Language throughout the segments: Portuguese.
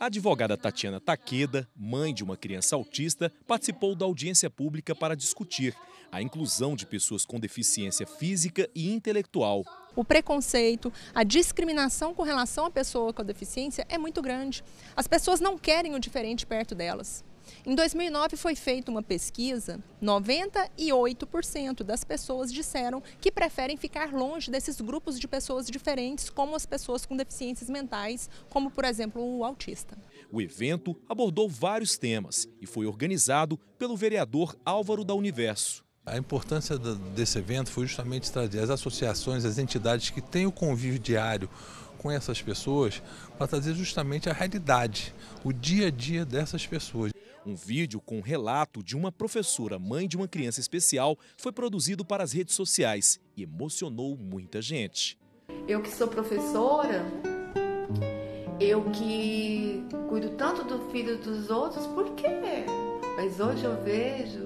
A advogada Tatiana Taqueda, mãe de uma criança autista, participou da audiência pública para discutir a inclusão de pessoas com deficiência física e intelectual. O preconceito, a discriminação com relação à pessoa com deficiência é muito grande. As pessoas não querem o diferente perto delas. Em 2009 foi feita uma pesquisa, 98% das pessoas disseram que preferem ficar longe desses grupos de pessoas diferentes, como as pessoas com deficiências mentais, como por exemplo o autista. O evento abordou vários temas e foi organizado pelo vereador Álvaro da Universo. A importância desse evento foi justamente trazer as associações, as entidades que têm o convívio diário com essas pessoas para trazer justamente a realidade, o dia a dia dessas pessoas. Um vídeo com relato de uma professora, mãe de uma criança especial, foi produzido para as redes sociais e emocionou muita gente. Eu que sou professora, eu que cuido tanto do filho dos outros, por quê? Mas hoje eu vejo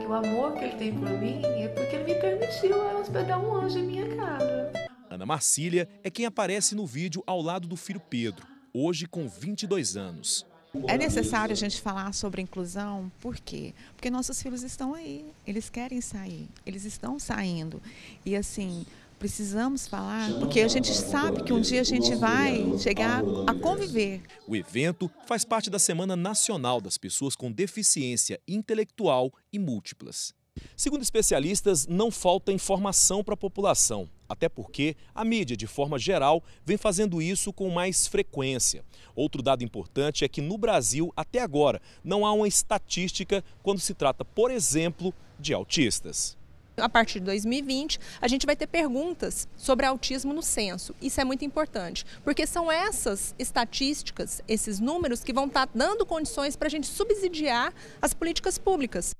que o amor que ele tem por mim é porque ele me permitiu hospedar um anjo em minha casa. Marcília é quem aparece no vídeo ao lado do filho Pedro, hoje com 22 anos. É necessário a gente falar sobre inclusão, por quê? Porque nossos filhos estão aí, eles querem sair, eles estão saindo. E assim, precisamos falar, porque a gente sabe que um dia a gente vai chegar a conviver. O evento faz parte da Semana Nacional das Pessoas com Deficiência Intelectual e Múltiplas. Segundo especialistas, não falta informação para a população até porque a mídia, de forma geral, vem fazendo isso com mais frequência. Outro dado importante é que no Brasil, até agora, não há uma estatística quando se trata, por exemplo, de autistas. A partir de 2020, a gente vai ter perguntas sobre autismo no censo. Isso é muito importante, porque são essas estatísticas, esses números, que vão estar tá dando condições para a gente subsidiar as políticas públicas.